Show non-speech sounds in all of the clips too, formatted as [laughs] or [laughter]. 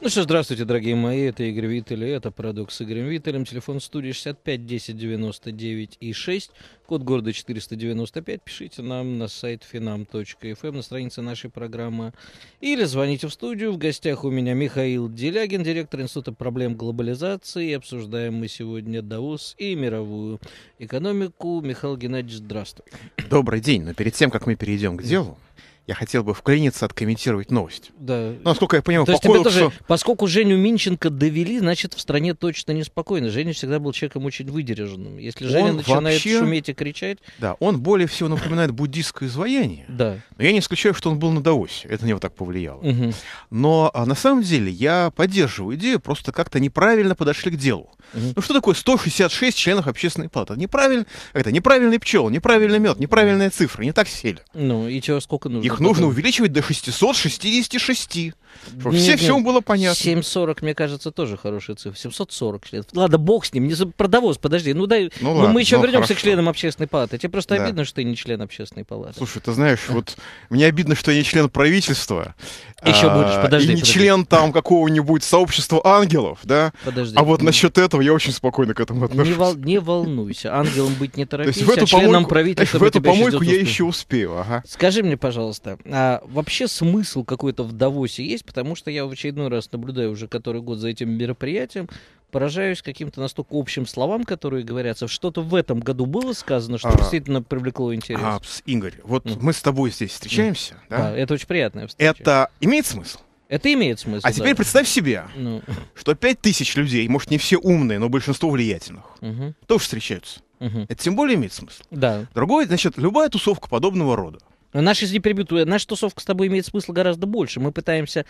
Ну что здравствуйте, дорогие мои, это Игорь Виттель, и это «Парадокс» с Игорем Виттелем, телефон студии 65 10 99 и 6, код города 495, пишите нам на сайт finam.fm, на эм, странице нашей программы, или звоните в студию, в гостях у меня Михаил Делягин, директор Института проблем глобализации, обсуждаем мы сегодня Давос и мировую экономику. Михаил Геннадьевич, здравствуй. Добрый день, но перед тем, как мы перейдем к делу, я хотел бы вклиниться, откомментировать новость. Да. Ну насколько я понимаю, То по кодексу... Тоже, поскольку Женю Минченко довели, значит, в стране точно неспокойно. Женя всегда был человеком очень выдержанным. Если Женя он начинает вообще... шуметь и кричать... Да, он более всего напоминает буддийское изваяние. Да. Но я не исключаю, что он был на Даосе. Это на него так повлияло. Угу. Но а, на самом деле я поддерживаю идею, просто как-то неправильно подошли к делу. Угу. Ну что такое 166 членов общественной палаты? неправильно. Это неправильный пчел, неправильный мед, неправильная цифра. Не так сели. Ну и чего, сколько нужно? их нужно увеличивать до 666. Чтобы все, всем было понятно. 740, мне кажется, тоже хорошая цифра. 740 членов. Ладно, бог с ним, не за... продовоз, подожди. Ну, дай... ну, ну ладно, мы еще ну, вернемся хорошо. к членам общественной палаты. Тебе просто да. обидно, что ты не член общественной палаты. Слушай, ты знаешь, [laughs] вот мне обидно, что я не член правительства. Еще а, будешь, подожди. И не член там какого-нибудь сообщества ангелов, да? Подожди. А вот насчет этого я очень спокойно к этому отношусь. Не, волнуйся, ангелом быть не торопись, То есть в эту а членом правительства в эту помойку я еще успею, ага. Скажи мне, пожалуйста, пожалуйста, а вообще смысл какой-то в Давосе есть? Потому что я в очередной раз наблюдаю уже который год за этим мероприятием, поражаюсь каким-то настолько общим словам, которые говорятся. Что-то в этом году было сказано, что а, действительно привлекло интерес. А, Игорь, вот mm. мы с тобой здесь встречаемся. Mm. Да? А, это очень приятная встреча. Это имеет смысл? Это имеет смысл. А да. теперь представь себе, ну. что пять тысяч людей, может, не все умные, но большинство влиятельных, угу. тоже встречаются. Угу. Это тем более имеет смысл. Да. Другое, значит, любая тусовка подобного рода Наши, если перебьют, наша тусовка с тобой имеет смысл гораздо больше. Мы пытаемся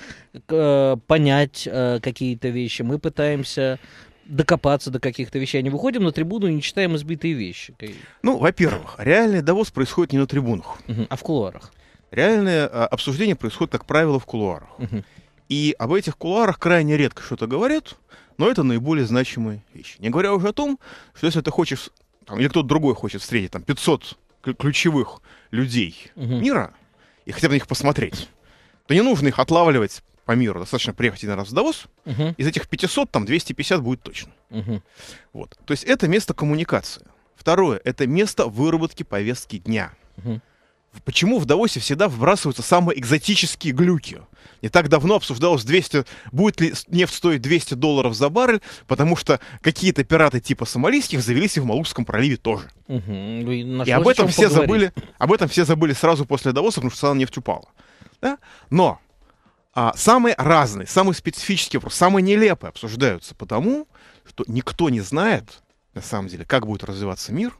э, понять э, какие-то вещи, мы пытаемся докопаться до каких-то вещей. Не выходим на трибуну и не читаем избитые вещи. Ну, во-первых, реальный довоз происходит не на трибунах. Угу, а в кулуарах. Реальное э, обсуждение происходит, как правило, в кулуарах. Угу. И об этих кулуарах крайне редко что-то говорят, но это наиболее значимые вещи. Не говоря уже о том, что если ты хочешь, там, или кто-то другой хочет встретить там 500 ключевых людей угу. мира и хотя бы на них посмотреть, то не нужно их отлавливать по миру. Достаточно приехать один раз в Давос, угу. из этих 500 там 250 будет точно. Угу. Вот. То есть это место коммуникации. Второе — это место выработки повестки дня. Угу почему в Давосе всегда выбрасываются самые экзотические глюки. Не так давно обсуждалось 200, будет ли нефть стоить 200 долларов за баррель, потому что какие-то пираты типа сомалийских завелись и в Малукском проливе тоже. Угу. Нашлось, и об этом все забыли, об этом все забыли сразу после Давоса, потому что цена нефть упала. Да? Но а, самые разные, самые специфические вопросы, самые нелепые обсуждаются потому, что никто не знает, на самом деле, как будет развиваться мир,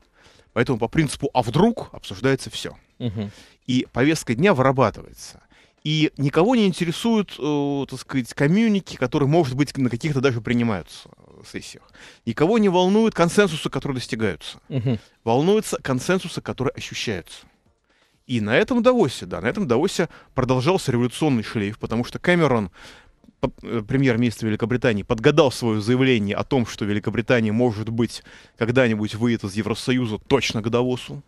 поэтому по принципу «а вдруг» обсуждается все. Угу. И повестка дня вырабатывается. И никого не интересуют, э, так сказать, комьюники, которые, может быть, на каких-то даже принимаются э, сессиях. Никого не волнуют консенсусы, которые достигаются. Угу. Волнуются консенсусы, которые ощущаются. И на этом Давосе, да, на этом Давосе продолжался революционный шлейф, потому что Кэмерон, э, премьер-министр Великобритании, подгадал свое заявление о том, что Великобритания, может быть, когда-нибудь выйдет из Евросоюза точно к Давосу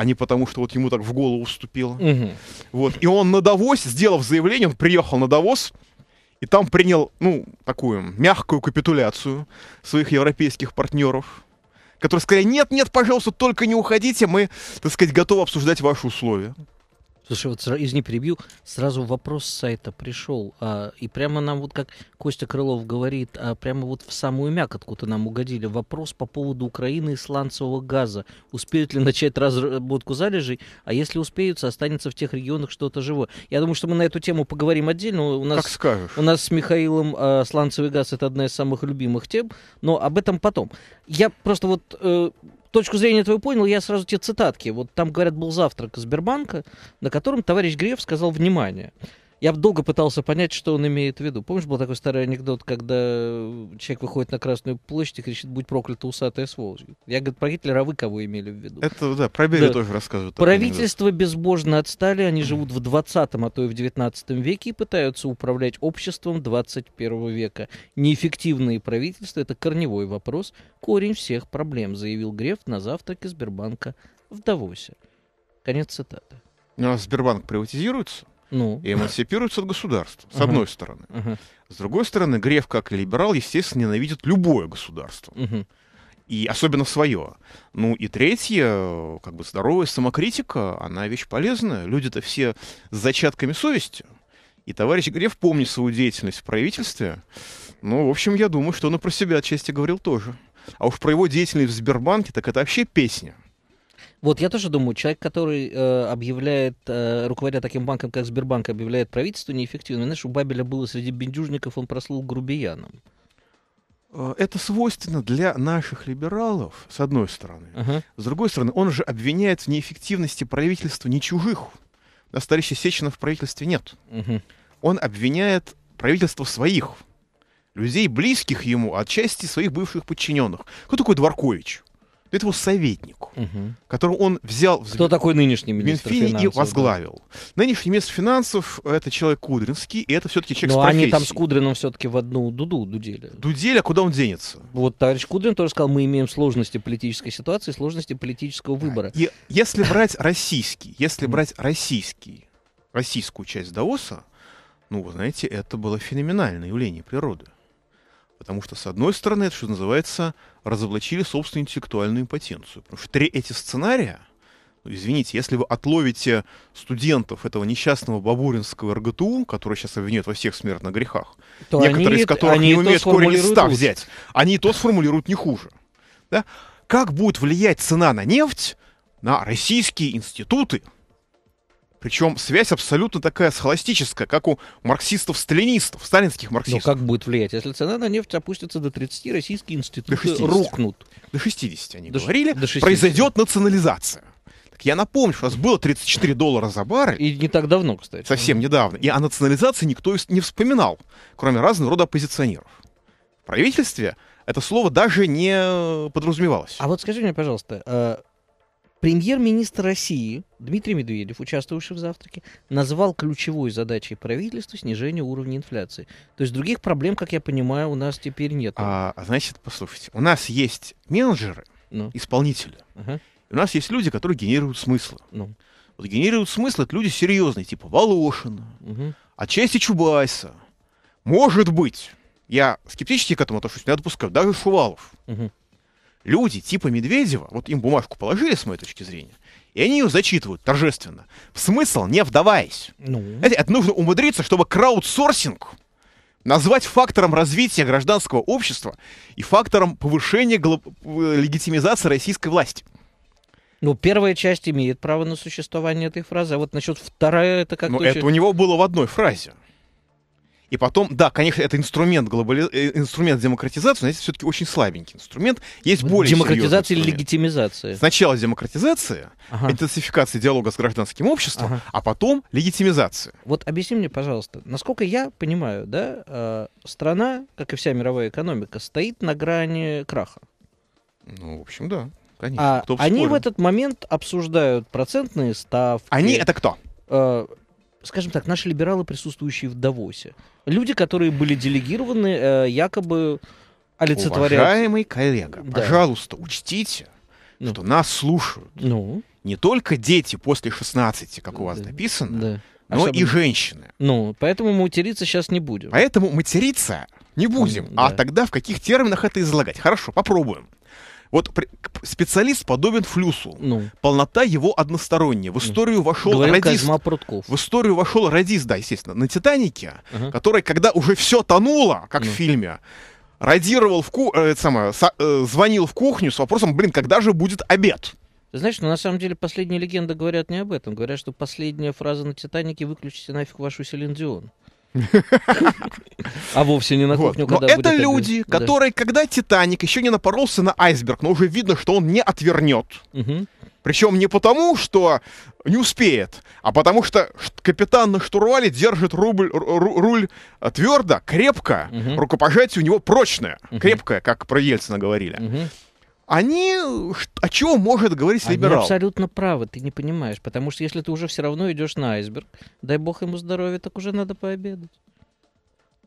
а не потому, что вот ему так в голову вступило. Угу. Вот. И он на Давос, сделав заявление, он приехал на Давос, и там принял, ну, такую мягкую капитуляцию своих европейских партнеров, которые сказали, нет, нет, пожалуйста, только не уходите, мы, так сказать, готовы обсуждать ваши условия. Слушай, вот из извини, перебью. Сразу вопрос с сайта пришел. А, и прямо нам, вот как Костя Крылов говорит, а прямо вот в самую мякотку-то нам угодили. Вопрос по поводу Украины и сланцевого газа. Успеют ли начать разработку залежей? А если успеются, останется в тех регионах что-то живое. Я думаю, что мы на эту тему поговорим отдельно. У нас, как скажешь. У нас с Михаилом а, сланцевый газ — это одна из самых любимых тем. Но об этом потом. Я просто вот... Э, точку зрения твою понял, я сразу те цитатки. Вот там, говорят, был завтрак Сбербанка, на котором товарищ Греф сказал, внимание, я долго пытался понять, что он имеет в виду. Помнишь, был такой старый анекдот, когда э, человек выходит на Красную площадь и кричит «Будь проклята, усатая сволочь». Я говорю, про Гитлера вы кого имели в виду? Это, да, про Берию да. тоже рассказывают. Правительство анекдот. безбожно отстали, они [clears throat] живут в 20-м, а то и в 19 веке и пытаются управлять обществом 21 века. Неэффективные правительства — это корневой вопрос, корень всех проблем, заявил Греф на завтраке Сбербанка в Давосе. Конец цитаты. А Сбербанк приватизируется? ну. и эмансипируется от государства, с uh-huh. одной стороны. Uh-huh. С другой стороны, Греф, как и либерал, естественно, ненавидит любое государство. Uh-huh. И особенно свое. Ну и третье, как бы здоровая самокритика, она вещь полезная. Люди-то все с зачатками совести. И товарищ Греф помнит свою деятельность в правительстве. Ну, в общем, я думаю, что он и про себя отчасти говорил тоже. А уж про его деятельность в Сбербанке, так это вообще песня. Вот я тоже думаю, человек, который э, объявляет, э, руководя таким банком, как Сбербанк, объявляет правительство неэффективным. Знаешь, у Бабеля было среди бендюжников, он прослыл грубияном. Э, это свойственно для наших либералов, с одной стороны. Uh-huh. С другой стороны, он же обвиняет в неэффективности правительства не чужих. настоящей нас Сечина в правительстве нет. Uh-huh. Он обвиняет правительство своих, людей, близких ему, отчасти своих бывших подчиненных. Кто такой Дворкович? этому советнику, угу. которого он взял в Кто такой нынешний министр Минфине финансов, и возглавил. Да. Нынешний министр финансов это человек Кудринский, и это все-таки человек Но ну, с профессией. А они там с Кудрином все-таки в одну дуду дудели. Дудели, а куда он денется? Вот товарищ Кудрин тоже сказал, мы имеем сложности политической ситуации, сложности политического выбора. И если брать российский, если брать российский, российскую часть Даоса, ну, вы знаете, это было феноменальное явление природы. Потому что, с одной стороны, это, что называется, разоблачили собственную интеллектуальную импотенцию. Потому что три эти сценария, ну, извините, если вы отловите студентов этого несчастного бабуринского РГТУ, который сейчас обвиняют во всех смертных грехах, то некоторые они, из которых они не умеют корень из ста взять, они и то сформулируют не хуже. Да? Как будет влиять цена на нефть на российские институты, причем связь абсолютно такая схоластическая, как у марксистов-сталинистов, сталинских ну, марксистов. Но как будет влиять? Если цена на нефть опустится до 30, российские институты до 60. рухнут. До 60, они до говорили. До 60. Произойдет национализация. Так я напомню, что у нас было 34 доллара за баррель. И не так давно, кстати. Совсем недавно. И о национализации никто не вспоминал, кроме разного рода оппозиционеров. В правительстве это слово даже не подразумевалось. А вот скажи мне, пожалуйста, э, Премьер-министр России Дмитрий Медведев, участвовавший в завтраке, назвал ключевой задачей правительства снижение уровня инфляции. То есть других проблем, как я понимаю, у нас теперь нет. А, значит, послушайте, у нас есть менеджеры, ну. исполнители. Ага. У нас есть люди, которые генерируют смысл. Ну. Вот генерируют смысл это люди серьезные, типа Волошина, угу. отчасти Чубайса. Может быть, я скептически к этому отношусь, не отпускаю, даже Шувалов. Угу люди типа Медведева, вот им бумажку положили, с моей точки зрения, и они ее зачитывают торжественно. В смысл не вдаваясь. Ну. Знаете, это нужно умудриться, чтобы краудсорсинг назвать фактором развития гражданского общества и фактором повышения глоб... Э, легитимизации российской власти. Ну, первая часть имеет право на существование этой фразы, а вот насчет вторая это как-то... Ну, очень... это у него было в одной фразе. И потом, да, конечно, это инструмент, глобали... Э, инструмент демократизации, но это все-таки очень слабенький инструмент. Есть более Демократизация или легитимизация? Сначала демократизация, ага. интенсификация диалога с гражданским обществом, ага. а потом легитимизация. Вот объясни мне, пожалуйста, насколько я понимаю, да, э, страна, как и вся мировая экономика, стоит на грани краха. Ну, в общем, да. Конечно. А они в этот момент обсуждают процентные ставки. Они это кто? Э, скажем так, наши либералы, присутствующие в Давосе. Люди, которые были делегированы э, якобы олицетворяют... Уважаемый коллега, да. пожалуйста, учтите, ну. что нас слушают. Ну? Не только дети после 16, как у вас да. написано, да. но Особенно... и женщины. Ну, поэтому мы материться сейчас не будем. Поэтому материться не будем. А да. А тогда в каких терминах это излагать? Хорошо, попробуем. Вот специалист подобен флюсу. Ну. Полнота его односторонняя. В историю вошел Говорил радист. В историю вошел радист, да, естественно, на Титанике, ага. который, когда уже все тонуло, как ну. в фильме, радировал в ку... э, самое, со, э, звонил в кухню с вопросом, блин, когда же будет обед? Знаешь, ну, на самом деле последние легенды говорят не об этом. Говорят, что последняя фраза на «Титанике» — «Выключите нафиг вашу Селин [laughs] А вовсе не на кухню, вот. Но это люди, которые, когда Титаник еще не напоролся на айсберг, но уже видно, что он не отвернет. Причем не потому, что не успеет, а потому что капитан на штурвале держит рубль, ру, руль э, твердо, крепко, угу. рукопожатие у него прочное, угу. крепкое, как про Ельцина говорили. Угу они... О чем может говорить они либерал? абсолютно правы, ты не понимаешь. Потому что если ты уже все равно идешь на айсберг, дай бог ему здоровья, так уже надо пообедать.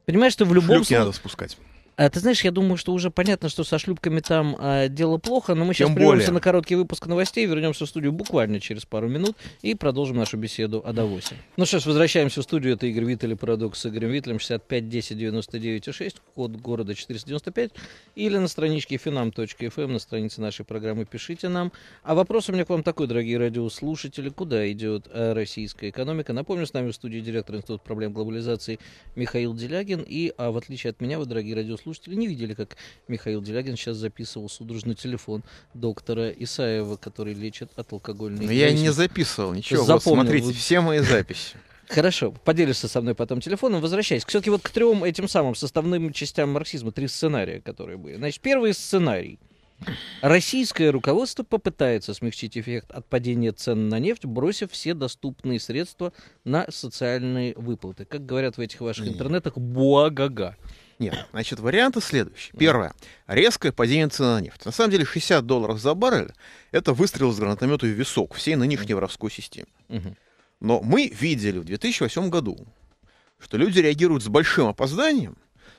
Понимаешь, что в любом случае... надо спускать. А, ты знаешь, я думаю, что уже понятно, что со шлюпками там а, дело плохо, но мы сейчас более. прервемся на короткий выпуск новостей, вернемся в студию буквально через пару минут и продолжим нашу беседу о Давосе. Ну что ж, возвращаемся в студию. Это Игорь Виттель и Парадокс с Игорем Виттелем, 65 10 99 6, код города 495, или на страничке finam.fm, эм, на странице нашей программы пишите нам. А вопрос у меня к вам такой, дорогие радиослушатели, куда идет э, российская экономика? Напомню, с нами в студии директор Института проблем глобализации Михаил Делягин, и а в отличие от меня, вы, дорогие радиослушатели, радиослушатели не видели, как Михаил Делягин сейчас записывал судорожный телефон доктора Исаева, который лечит от алкогольной... Но ну, я не записывал ничего. Запомнил. Вот смотрите, все мои записи. Хорошо, поделишься со мной потом телефоном. Возвращаясь, все-таки вот к трем этим самым составным частям марксизма, три сценария, которые были. Значит, первый сценарий. Российское руководство попытается смягчить эффект от падения цен на нефть, бросив все доступные средства на социальные выплаты. Как говорят в этих ваших интернетах, буагага. -га нет. Значит, варианты следующие. Первое. Резкое падение цены на нефть. На самом деле 60 долларов за баррель – это выстрел из гранатомета в висок всей нынешней воровской системы. Но мы видели в 2008 году, что люди реагируют с большим опозданием,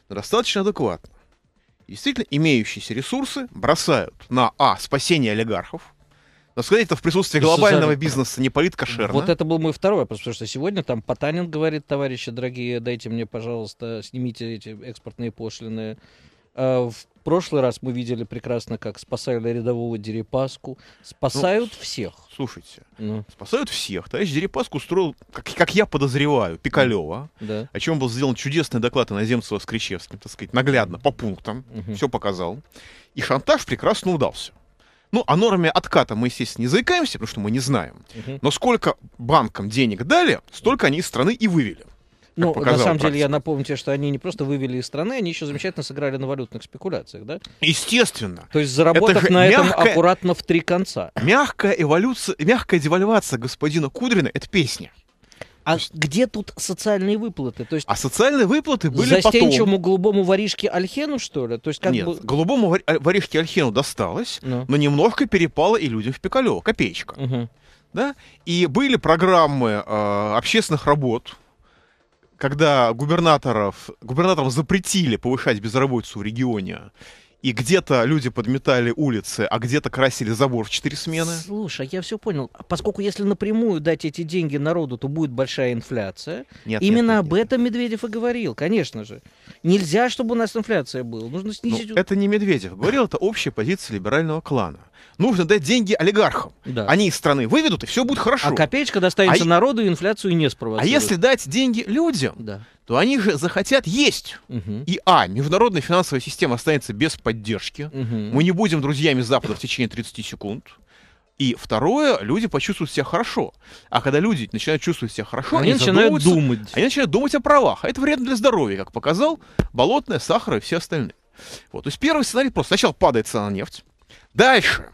но достаточно адекватно. Действительно, имеющиеся ресурсы бросают на А. Спасение олигархов, но сказать это в присутствии глобального бизнеса не политкошерно. Вот это был мой второй вопрос, потому что сегодня там Потанин говорит, товарищи дорогие, дайте мне, пожалуйста, снимите эти экспортные пошлины. А, в прошлый раз мы видели прекрасно, как спасали рядового Дерипаску. Спасают ну, всех. Слушайте, ну. спасают всех. Товарищ Дерипаску устроил, как, как я подозреваю, Пикалева, да. о чем был сделан чудесный доклад Иноземцева с Кричевским, так сказать, наглядно, по пунктам, угу. все показал. И шантаж прекрасно удался. Ну, о норме отката мы, естественно, не заикаемся, потому что мы не знаем. Угу. Но сколько банкам денег дали, столько они из страны и вывели. Ну, на самом практика. деле, я напомню тебе, что они не просто вывели из страны, они еще замечательно сыграли на валютных спекуляциях, да? Естественно. То есть заработав это на мягкая, этом аккуратно в три конца. Мягкая эволюция, мягкая девальвация господина Кудрина — это песня. А где тут социальные выплаты? То есть а социальные выплаты были застенчивому потом. голубому воришке Альхену, что ли? То есть как Нет, бы... голубому э, воришке Альхену досталось, ну. но немножко перепало и людям в Пикалево, копеечка. Угу. Да? И были программы э, общественных работ, когда губернаторов, губернаторам запретили повышать безработицу в регионе, и где-то люди подметали улицы, а где-то красили забор в четыре смены. Слушай, я все понял. Поскольку если напрямую дать эти деньги народу, то будет большая инфляция. Нет, Именно нет, нет, об этом Медведев и говорил, конечно же. Нельзя, чтобы у нас инфляция была. Нужно снизить... Ну, это не Медведев говорил, это общая позиция либерального клана нужно дать деньги олигархам. Да. Они из страны выведут, и все будет а хорошо. А копеечка достанется а... народу, инфляцию не спровоцирует. А если дать деньги людям, да. то они же захотят есть. Угу. И а, международная финансовая система останется без поддержки. Угу. Мы не будем друзьями Запада в течение 30 секунд. И второе, люди почувствуют себя хорошо. А когда люди начинают чувствовать себя хорошо, они, они начинают думать. Они начинают думать о правах. А это вредно для здоровья, как показал болотное, сахар и все остальные. Вот. То есть первый сценарий просто сначала падает цена на нефть, Дальше.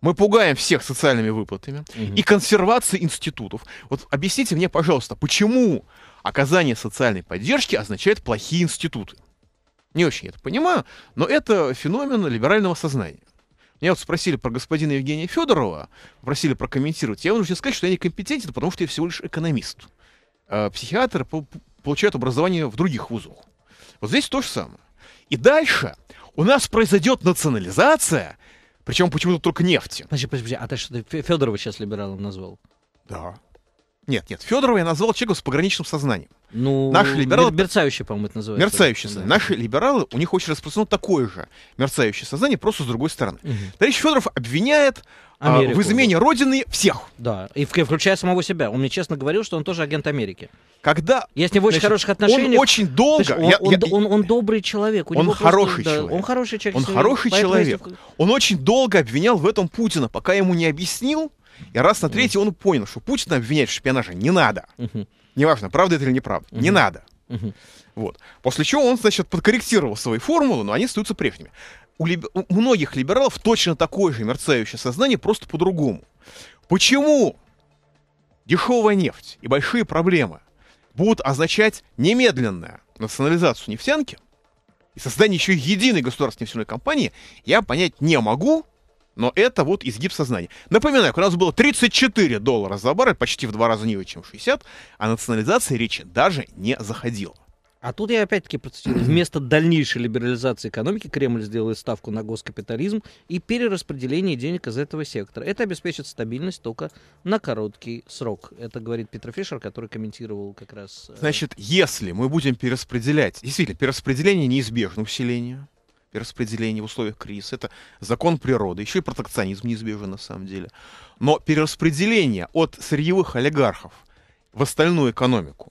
Мы пугаем всех социальными выплатами угу. и консервацией институтов. Вот объясните мне, пожалуйста, почему оказание социальной поддержки означает плохие институты? Не очень это понимаю, но это феномен либерального сознания. Меня вот спросили про господина Евгения Федорова, просили прокомментировать. Я вынужден сказать, что я некомпетентен, потому что я всего лишь экономист. А психиатры получают образование в других вузах. Вот здесь то же самое. И дальше у нас произойдет национализация причем почему-то только нефти. Подожди, подожди, а ты что, ты Федорова сейчас либералом назвал? Да. Нет, нет, Федорова я назвал человека с пограничным сознанием. Ну, наши либералы... мерцающие, по-моему, это называется. Мерцающее сознание. Да. Наши либералы, у них очень распространено такое же мерцающее сознание, просто с другой стороны. Угу. Товарищ Федоров обвиняет а, Америку, в измене Родины всех. Да, и включая самого себя. Он мне честно говорил, что он тоже агент Америки. Когда... Я с ним в очень хороших отношениях. Он очень долго... Слушай, он, я, он, я, он, он, он добрый человек. У он него хороший просто, человек. Да, он хороший человек. Он хороший человек. Если... Он очень долго обвинял в этом Путина, пока ему не объяснил, и раз на третий он понял, что Путина обвинять в шпионаже не надо. Угу. Неважно, правда это или неправда. Не надо. Вот. После чего он, значит, подкорректировал свои формулы, но они остаются прежними. У, либ... у многих либералов точно такое же мерцающее сознание, просто по-другому. Почему дешевая нефть и большие проблемы будут означать немедленную национализацию нефтянки и создание еще единой государственной нефтяной компании, я понять не могу, но это вот изгиб сознания. Напоминаю, у нас было 34 доллара за баррель, почти в два раза ниже, чем 60, а национализации речи даже не заходило. А тут я опять-таки процитирую. [clears throat] Вместо дальнейшей либерализации экономики Кремль сделает ставку на госкапитализм и перераспределение денег из этого сектора. Это обеспечит стабильность только на короткий срок. Это говорит Петр Фишер, который комментировал как раз... Э, Значит, если мы будем перераспределять... Действительно, перераспределение неизбежно усиление перераспределение в условиях кризиса, это закон природы, еще и протекционизм неизбежен на самом деле. Но перераспределение от сырьевых олигархов в остальную экономику,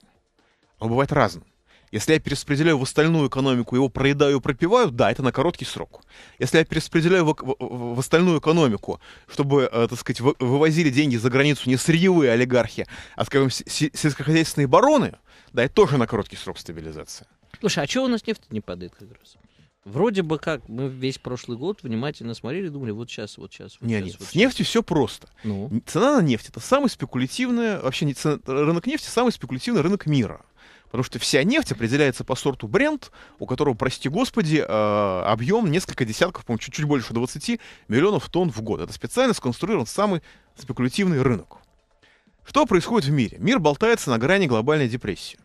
оно бывает разным. Если я перераспределяю в остальную экономику, его проедаю и пропиваю, да, это на короткий срок. Если я перераспределяю в, в, в остальную экономику, чтобы, э, так сказать, вы, вывозили деньги за границу не сырьевые олигархи, а, скажем, сельскохозяйственные бароны, да, это тоже на короткий срок стабилизация. Слушай, а чего у нас нефть не падает как раз? Вроде бы как мы весь прошлый год внимательно смотрели, думали, вот сейчас, вот сейчас. Вот не, сейчас, нет, вот с нефтью все просто. Ну? Цена на нефть это самый спекулятивный, вообще не цена, рынок нефти самый спекулятивный рынок мира. Потому что вся нефть определяется по сорту бренд, у которого, прости господи, э, объем несколько десятков, по-моему, чуть-чуть больше 20 миллионов тонн в год. Это специально сконструирован самый спекулятивный рынок. Что происходит в мире? Мир болтается на грани глобальной депрессии.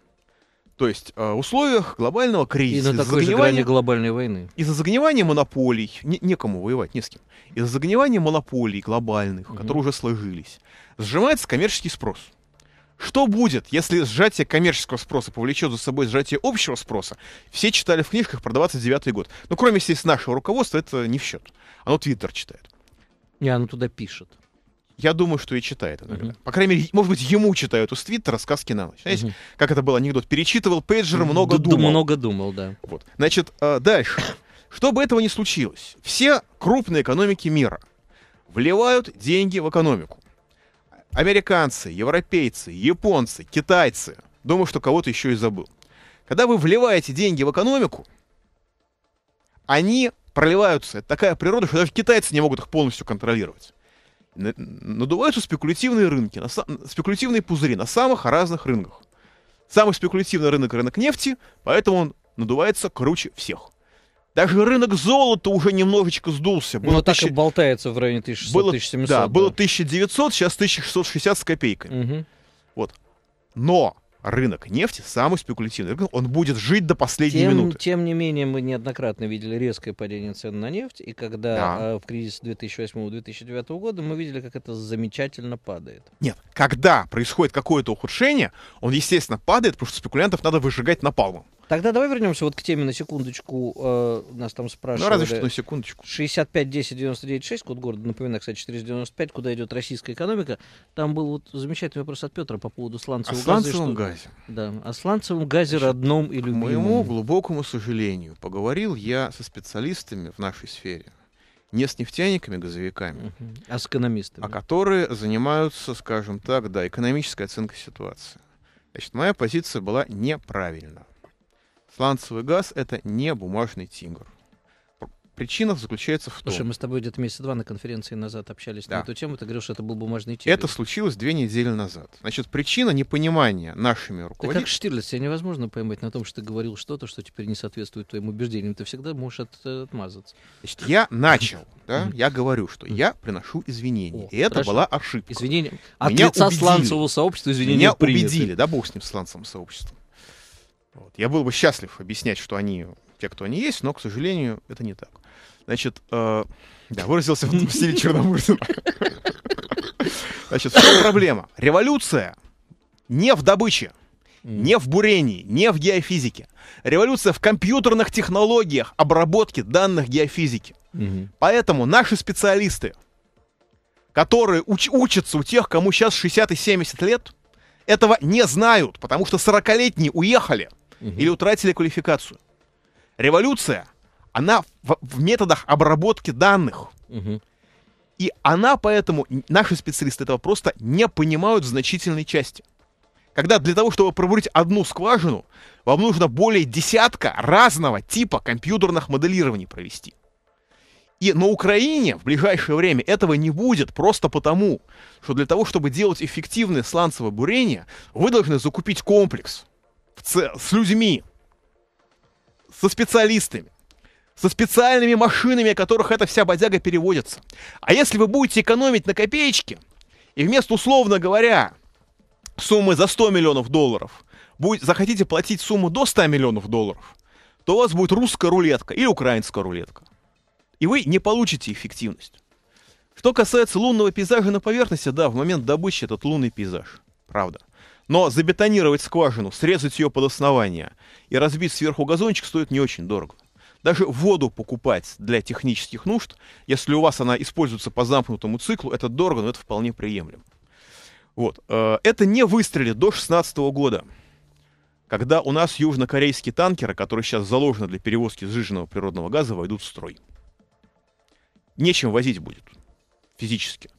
То есть в э, условиях глобального кризиса. И на такой загнивания... же глобальной войны. Из-за загнивания монополий, не, некому воевать, не с кем. Из-за загнивания монополий глобальных, угу. которые уже сложились, сжимается коммерческий спрос. Что будет, если сжатие коммерческого спроса повлечет за собой сжатие общего спроса? Все читали в книжках про 29 год. Ну, кроме, естественно, нашего руководства, это не в счет. Оно Твиттер читает. Не, оно туда пишет я думаю, что и читает иногда. По крайней мере, может быть, ему читают из Твиттера сказки на ночь. Знаете, как это был анекдот? Перечитывал пейджер, много думал. Много думал, да. Вот. Значит, э, дальше. Чтобы этого не случилось, все крупные экономики мира вливают деньги в экономику. Американцы, европейцы, японцы, китайцы. Думаю, что кого-то еще и забыл. Когда вы вливаете деньги в экономику, они проливаются. Это такая природа, что даже китайцы не могут их полностью контролировать надуваются спекулятивные рынки, на, спекулятивные пузыри на самых разных рынках. Самый спекулятивный рынок — рынок нефти, поэтому он надувается круче всех. Даже рынок золота уже немножечко сдулся. Было Но ну, тысяч... так и болтается в районе 1600-1700. Было, да, да, было 1900, сейчас 1660 с копейками. Угу. Вот. Но рынок нефти самый спекулятивный рынок, он будет жить до последней тем, минуты. Тем не менее, мы неоднократно видели резкое падение цен на нефть, и когда да. э, в кризис 2008-2009 года мы видели, как это замечательно падает. Нет, когда происходит какое-то ухудшение, он, естественно, падает, потому что спекулянтов надо выжигать напалмом. Тогда давай вернемся вот к теме на секундочку. Э, нас там ну, спрашивали. Ну, разве что на секундочку. 65 10 99 6, код города, напоминаю, кстати, 495, куда идет российская экономика. Там был вот замечательный вопрос от Петра по поводу сланцевого газа. О сланцевом газа, что... Да, о сланцевом газе Значит, родном и любимом. К моему глубокому сожалению, поговорил я со специалистами в нашей сфере, не с нефтяниками, газовиками, угу. а с экономистами. А которые занимаются, скажем так, да, экономической оценкой ситуации. Значит, моя позиция была неправильна. Сланцевый газ — это не бумажный тигр. Причина заключается в том... Слушай, мы с тобой где-то месяца два на конференции назад общались да. на эту тему, ты говорил, что это был бумажный тигр. Это случилось две недели назад. Значит, причина непонимания нашими руководителями... Да как Штирлиц, тебя невозможно поймать на том, что ты говорил что-то, что теперь не соответствует твоим убеждениям. Ты всегда можешь от, э, отмазаться. Значит, я [clears throat] начал, да, я говорю, что я приношу извинения. О, и это хорошо. была ошибка. Извинения. От Меня лица сланцевого сообщества извинения Меня убедили, да, бог с ним, сланцевым сообществом. Вот. Я был бы счастлив объяснять, что они те, кто они есть, но, к сожалению, это не так. Значит, э, да, выразился в стиле Черномырдина. Значит, в проблема? Революция не в добыче, не в бурении, не в геофизике. Революция в компьютерных технологиях обработки данных геофизики. Поэтому наши специалисты, которые уч- учатся у тех, кому сейчас 60 и 70 лет, этого не знают, потому что 40-летние уехали или утратили квалификацию. Революция, она в, в методах обработки данных. Угу. И она поэтому, наши специалисты этого просто не понимают в значительной части. Когда для того, чтобы пробурить одну скважину, вам нужно более десятка разного типа компьютерных моделирований провести. И на Украине в ближайшее время этого не будет просто потому, что для того, чтобы делать эффективное сланцевое бурение, вы должны закупить комплекс – с людьми, со специалистами, со специальными машинами, которых эта вся бодяга переводится. А если вы будете экономить на копеечки и вместо, условно говоря, суммы за 100 миллионов долларов, будет, захотите платить сумму до 100 миллионов долларов, то у вас будет русская рулетка или украинская рулетка. И вы не получите эффективность. Что касается лунного пейзажа на поверхности, да, в момент добычи этот лунный пейзаж. Правда. Но забетонировать скважину, срезать ее под основание и разбить сверху газончик стоит не очень дорого. Даже воду покупать для технических нужд, если у вас она используется по замкнутому циклу, это дорого, но это вполне приемлемо. Вот. Э, это не выстрелит до 2016 года, когда у нас южнокорейские танкеры, которые сейчас заложены для перевозки сжиженного природного газа, войдут в строй. Нечем возить будет физически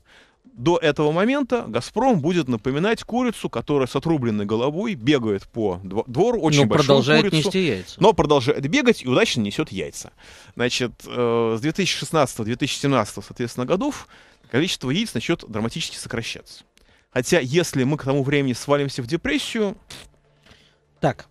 до этого момента «Газпром» будет напоминать курицу, которая с отрубленной головой бегает по двору, очень но большую продолжает курицу, нести яйца. но продолжает бегать и удачно несет яйца. Значит, э, с 2016-2017, соответственно, годов количество яиц начнет драматически сокращаться. Хотя, если мы к тому времени свалимся в депрессию... Так,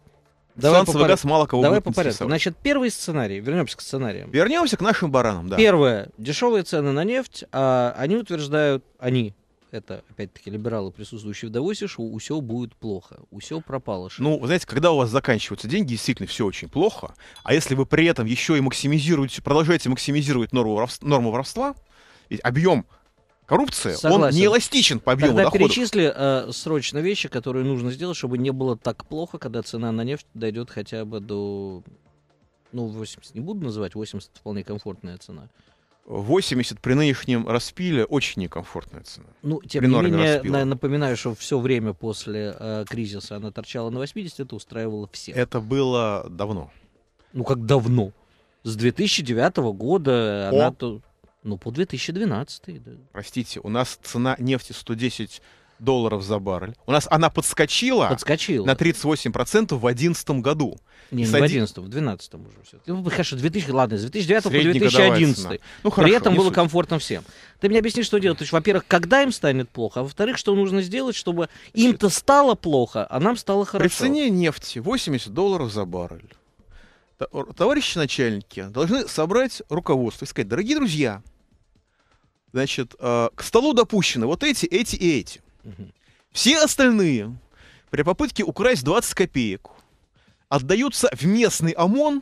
давай Сланцевый по газ мало кого Давай по порядку. Значит, первый сценарий, вернемся к сценариям. Вернемся к нашим баранам, да. Первое. Дешевые цены на нефть, а они утверждают, они, это, опять-таки, либералы, присутствующие в Давосе, что все будет плохо, все пропало. Что... Ну, знаете, когда у вас заканчиваются деньги, действительно все очень плохо, а если вы при этом еще и максимизируете, продолжаете максимизировать норму, норму воровства, объем коррупция, Согласен. он не эластичен по объему Тогда доходов. перечисли э, срочно вещи, которые нужно сделать, чтобы не было так плохо, когда цена на нефть дойдет хотя бы до... Ну, 80 не буду называть, 80 вполне комфортная цена. 80 при нынешнем распиле очень некомфортная цена. Ну, тем при не менее, распила. напоминаю, что все время после э, кризиса она торчала на 80, это устраивало всех. Это было давно. Ну, как давно? С 2009 года О. она... Ну, по 2012. Да. Простите, у нас цена нефти 110 долларов за баррель. У нас она подскочила, подскочила. на 38% в 2011 году. Не, не в 2011, в 2012 уже все. Ну, хорошо, 2000, ладно, с 2009 по 2011. Ну, хорошо, При этом было суть. комфортно всем. Ты мне объясни, что делать. То есть, во-первых, когда им станет плохо, а во-вторых, что нужно сделать, чтобы им-то стало плохо, а нам стало хорошо. При цене нефти 80 долларов за баррель товарищи начальники должны собрать руководство и сказать, дорогие друзья, значит, э, к столу допущены вот эти, эти и эти. Все остальные при попытке украсть 20 копеек отдаются в местный ОМОН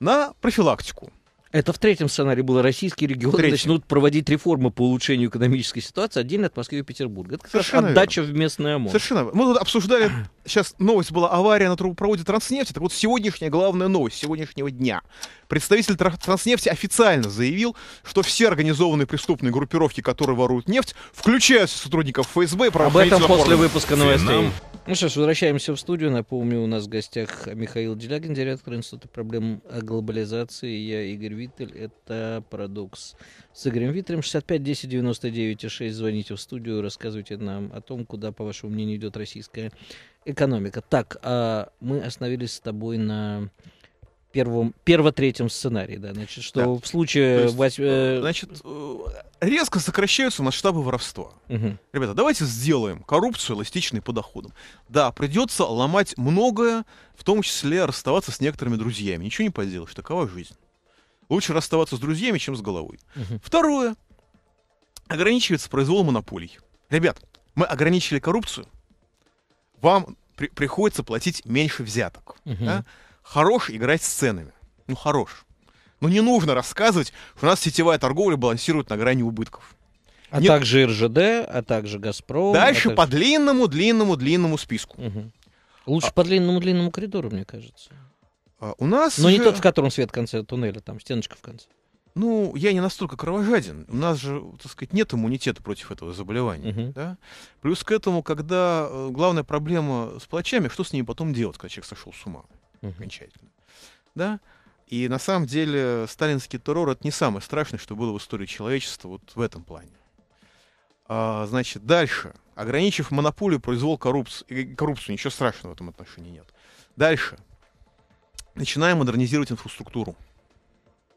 на профилактику. Это в третьем сценарии было. Российские регионы Третий. начнут проводить реформы по улучшению экономической ситуации отдельно от Москвы и Петербурга. Это Совершенно отдача верно. в местное ОМОН. Совершенно верно. Мы тут обсуждали, сейчас новость была авария на трубопроводе Транснефти. Так вот, сегодняшняя главная новость сегодняшнего дня. Представитель Транснефти официально заявил, что все организованные преступные группировки, которые воруют нефть, включая сотрудников ФСБ и Об этом после выпуска новостей. Ну что ж, возвращаемся в студию. Напомню, у нас в гостях Михаил Делягин, директор Института проблем глобализации. Я Игорь Виттель. Это «Парадокс» с Игорем Виттелем. 65 10 99 6. Звоните в студию, рассказывайте нам о том, куда, по вашему мнению, идет российская экономика. Так, а мы остановились с тобой на первом, первотретьем сценарии, да, значит, что да. в случае... есть, вось... Э, э, значит, э, резко сокращаются масштабы воровства. Угу. Ребята, давайте сделаем коррупцию эластичной по доходам. Да, придется ломать многое, в том числе расставаться с некоторыми друзьями. Ничего не поделаешь, такова жизнь. Лучше расставаться с друзьями, чем с головой. Угу. Второе. Ограничивается произвол монополий. Ребят, мы ограничили коррупцию, вам при приходится платить меньше взяток. Угу. Да? хорош играть с ценами. Ну, хорош. Но ну, не нужно рассказывать, что у нас сетевая торговля балансирует на грани убытков. А Нет. также РЖД, а также Газпром. А Дальше а также... по длинному, длинному, длинному списку. Угу. Лучше а... по длинному, длинному коридору, мне кажется. А у нас. Но же... не тот, в котором свет в конце туннеля, там стеночка в конце. Ну, я не настолько кровожаден. У нас же, так сказать, нет иммунитета против этого заболевания. Угу. Да? Плюс к этому, когда э, главная проблема с плачами, что с ними потом делать, когда человек сошел с ума? угу. окончательно. Да? И на самом деле сталинский террор это не самое страшное, что было в истории человечества вот в этом плане. А, значит, дальше. Ограничив монополию, произвол, коррупцию, коррупцию, ничего страшного в этом отношении нет. Дальше. Начинаем модернизировать инфраструктуру.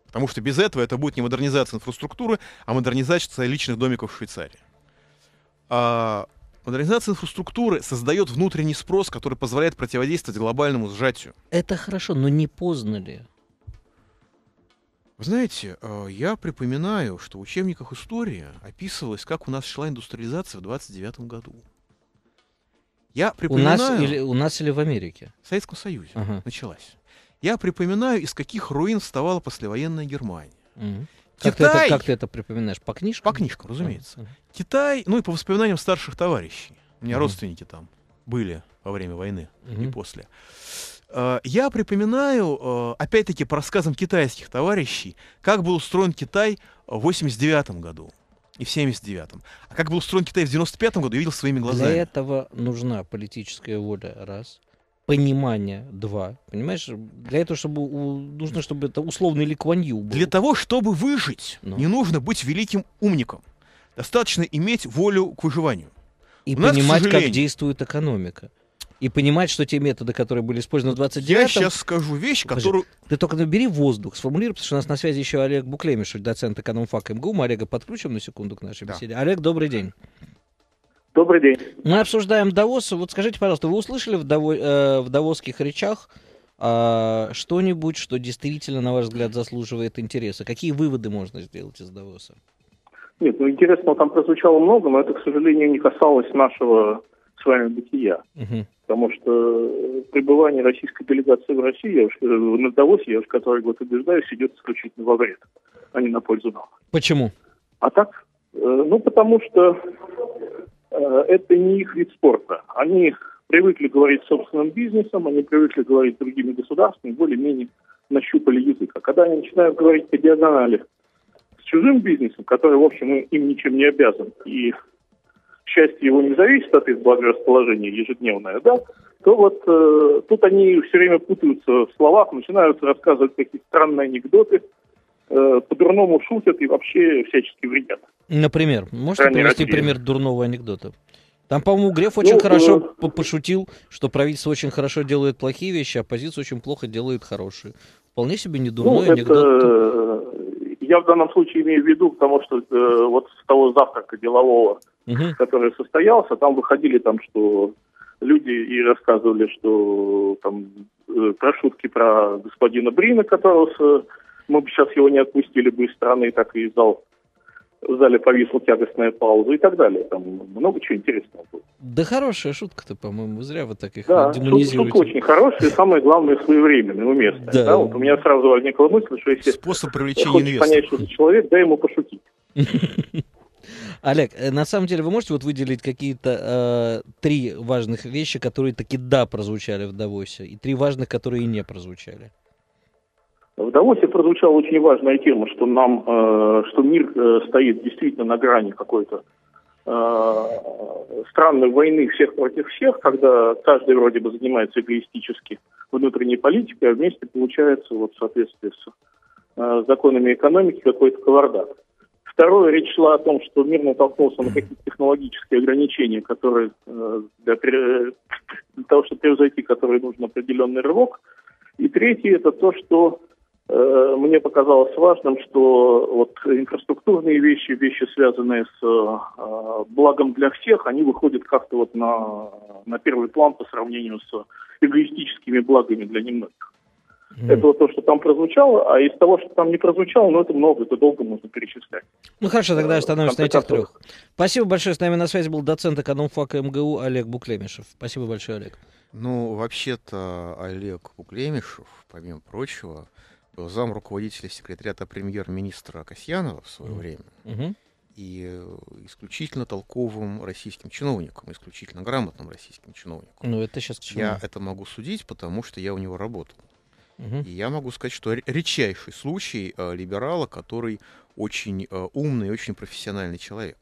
Потому что без этого это будет не модернизация инфраструктуры, а модернизация личных домиков в Швейцарии. А, Модернизация инфраструктуры создает внутренний спрос, который позволяет противодействовать глобальному сжатию. Это хорошо, но не поздно ли? Вы знаете, э, я припоминаю, что в учебниках истории описывалось, как у нас шла индустриализация в 29 году. Я припоминаю... У нас или, у нас или в Америке? В Советском Союзе ага. началась. Я припоминаю, из каких руин вставала послевоенная Германия. Угу. Как Ты это, как ты это припоминаешь? По книжкам? По книжкам, разумеется. Mm-hmm. Китай, ну и по воспоминаниям старших товарищей. У меня mm-hmm. родственники там были во время войны mm-hmm. и после. А, я припоминаю, а, опять-таки, по рассказам китайских товарищей, как был устроен Китай в 89 году и в 79-м. А как был устроен Китай в 95-м году, я видел своими глазами. Для этого нужна политическая воля, раз понимания два. Понимаешь, для этого чтобы у, нужно, чтобы это условный или был. Для того, чтобы выжить, Но. Ну. не нужно быть великим умником. Достаточно иметь волю к выживанию. И у понимать, нас, как действует экономика. И понимать, что те методы, которые были использованы в 29-м... Я сейчас скажу вещь, которую... Ты только набери ну, воздух, сформулируй, потому что у нас на связи еще Олег Буклемиш, доцент экономфака МГУ. Мы Олега подключим на секунду к нашей да. беседе. Олег, добрый день. Добрый день. Мы обсуждаем Давос. Вот скажите, пожалуйста, вы услышали в, Даво, э, в давосских речах э, что-нибудь, что действительно, на ваш взгляд, заслуживает интереса? Какие выводы можно сделать из Давоса? Нет, ну интересно, там прозвучало много, но это, к сожалению, не касалось нашего с вами бытия. Угу. Потому что пребывание российской делегации в России, я уж, э, на Давосе, я уж который год убеждаюсь, идет исключительно во вред, а не на пользу нам. Почему? А так, э, ну, потому что Э, это не их вид спорта. Они привыкли говорить собственным бизнесом, они привыкли говорить другими государствами, более-менее нащупали язык. А когда они начинают говорить по диагонали с чужим бизнесом, который, в общем, им ничем не обязан, и счастье его не зависит от их благорасположения ежедневное, да, то вот э, тут они все время путаются в словах, начинают рассказывать какие-то странные анекдоты, Э, по-дурному шутят и вообще всячески вредят. Например, можете привести России. пример дурного анекдота? Там, по-моему, Греф ну, очень ну, хорошо э... пошутил, что правительство очень хорошо делает плохие вещи, а оппозиция очень плохо делает хорошие. Вполне себе не дурной ну, анекдот. Это... Я в данном случае имею в виду, потому что э, вот с того завтрака делового, угу. который состоялся, там выходили там, что люди и рассказывали, что там э, про шутки про господина Брина, которого мы бы сейчас его не отпустили бы из страны, так и зал в зале повисла тягостная пауза и так далее. Там много чего интересного было. Да хорошая шутка-то, по-моему, зря вы так их да, демонизируете. Шутка, очень хорошая и самое главное своевременное, уместное. Да. да. Вот у меня сразу возникла мысль, что если Способ привлечения хочешь инвесторов. понять, что ты человек, дай ему пошутить. [laughs] Олег, э, на самом деле вы можете вот выделить какие-то э, три важных вещи, которые таки да прозвучали в Давосе, и три важных, которые не прозвучали? В Давосе прозвучала очень важная тема, что нам, э, что мир э, стоит действительно на грани какой-то э, странной войны всех против всех, когда каждый вроде бы занимается эгоистически внутренней политикой, а вместе получается вот в соответствии с э, законами экономики какой-то кавардак. Второе, речь шла о том, что мир натолкнулся на какие-то технологические ограничения, которые э, для, для того, чтобы превзойти, которые нужен определенный рывок. И третье, это то, что Э, мне показалось важным, что вот инфраструктурные вещи, вещи, связанные с э, благом для всех, они выходят как-то вот на, на первый план по сравнению с эгоистическими благами для немногих. Mm. Это вот то, что там прозвучало, а из того, что там не прозвучало, ну, это много, это долго можно перечислять. Ну, хорошо, тогда э, остановимся на этих трех. Спасибо большое, с нами на связи был доцент экономфака МГУ Олег Буклемишев. Спасибо большое, Олег. Ну, вообще-то Олег Буклемишев, помимо прочего, зам руководителя секретариата премьер-министра Касьянова в свое mm время. Mm-hmm. И э, исключительно толковым российским чиновником, исключительно грамотным российским чиновником. Ну, это сейчас к чему? Я это могу судить, потому что я у него работал. Угу. И я могу сказать, что редчайший случай э, либерала, который очень э, умный и очень профессиональный человек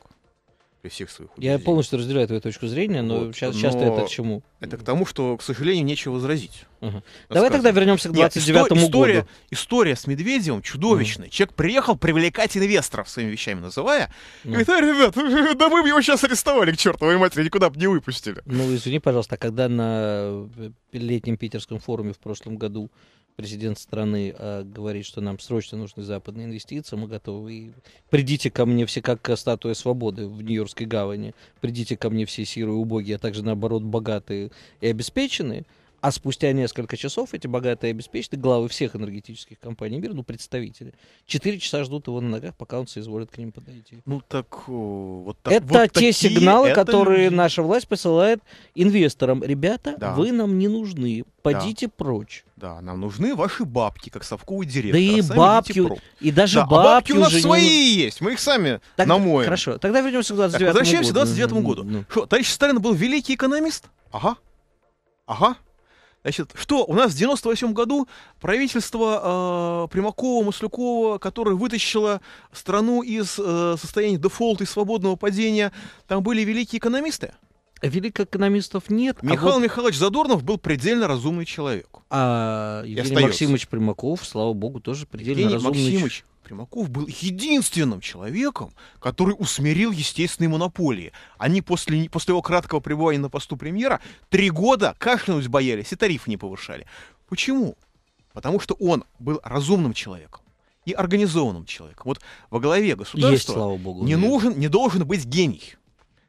при всех своих убеждениях. Я полностью разделяю твою точку зрения, но вот, сейчас но часто это к чему? Это к тому, что, к сожалению, нечего возразить. Угу. Давай тогда вернемся к 29-му история, году. История с Медведевым чудовищная. Угу. Человек приехал привлекать инвесторов, своими вещами называя. Угу. Говорит, а, ребят, [laughs] да мы бы его сейчас арестовали, к чертовой матери, никуда бы не выпустили. Ну, извини, пожалуйста, а когда на э, летнем питерском форуме в прошлом году президент страны э, говорит, что нам срочно нужны западные инвестиции, мы готовы. И придите ко мне все, как статуя свободы в Нью-Йоркской гавани, придите ко мне все сирые убогие, а также, наоборот, богатые и обеспеченные – а спустя несколько часов эти богатые обеспеченные главы всех энергетических компаний мира, ну, представители, 4 часа ждут его на ногах, пока он соизволит к ним подойти. Ну, так э, вот так. Это вот те такие, сигналы, это которые люди... наша власть посылает инвесторам. Ребята, да. вы нам не нужны, пойдите да. прочь. Да, нам нужны ваши бабки, как совковый директор. Да и а бабки, и даже да, а бабки, а бабки у нас свои не... есть, мы их сами так, намоем. Хорошо, тогда вернемся к 29 так, возвращаемся году. Возвращаемся к 29 году. Ну, ну. Что, товарищ Сталин был великий экономист? Ага. Ага. Значит, что у нас в 98 году правительство э, Примакова, Маслюкова, которое вытащило страну из э, состояния дефолта и свободного падения, там были великие экономисты. Великих экономистов нет. А Михаил а вот... Михайлович Задорнов был предельно разумный человек. А Евгений Максимович Примаков, слава богу, тоже предельно Евгений разумный человек. Примаков был единственным человеком, который усмирил естественные монополии. Они после, после его краткого пребывания на посту премьера три года кашлянуть боялись и тарифы не повышали. Почему? Потому что он был разумным человеком и организованным человеком. Вот во главе государства Есть, слава богу, не, нужен, не должен быть гений.